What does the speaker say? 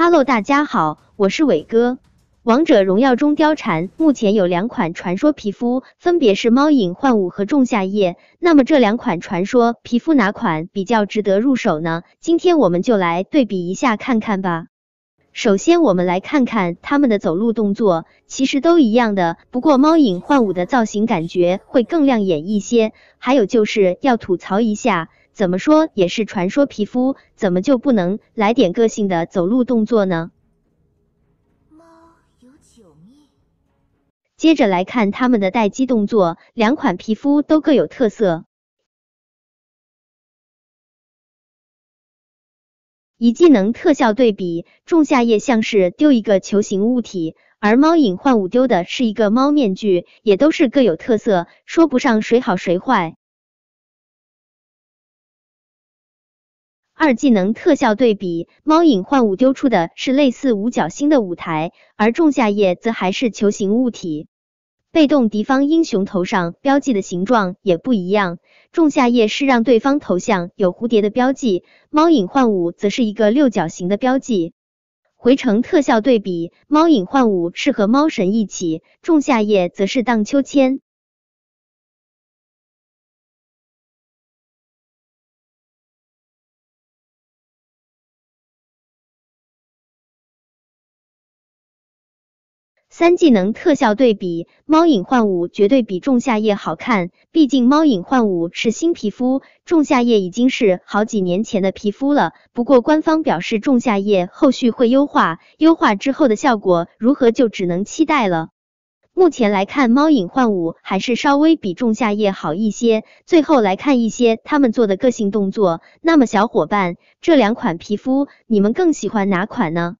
哈喽，大家好，我是伟哥。王者荣耀中貂蝉目前有两款传说皮肤，分别是猫影幻舞和仲夏夜。那么这两款传说皮肤哪款比较值得入手呢？今天我们就来对比一下看看吧。首先我们来看看他们的走路动作，其实都一样的，不过猫影幻舞的造型感觉会更亮眼一些。还有就是要吐槽一下。怎么说也是传说皮肤，怎么就不能来点个性的走路动作呢？接着来看他们的待机动作，两款皮肤都各有特色。一技能特效对比，仲夏夜像是丢一个球形物体，而猫影幻舞丢的是一个猫面具，也都是各有特色，说不上谁好谁坏。二技能特效对比，猫影幻舞丢出的是类似五角星的舞台，而仲夏夜则还是球形物体。被动敌方英雄头上标记的形状也不一样，仲夏夜是让对方头像有蝴蝶的标记，猫影幻舞则是一个六角形的标记。回城特效对比，猫影幻舞是和猫神一起，仲夏夜则是荡秋千。三技能特效对比，猫影幻舞绝对比仲夏夜好看，毕竟猫影幻舞是新皮肤，仲夏夜已经是好几年前的皮肤了。不过官方表示仲夏夜后续会优化，优化之后的效果如何就只能期待了。目前来看，猫影幻舞还是稍微比仲夏夜好一些。最后来看一些他们做的个性动作，那么小伙伴，这两款皮肤你们更喜欢哪款呢？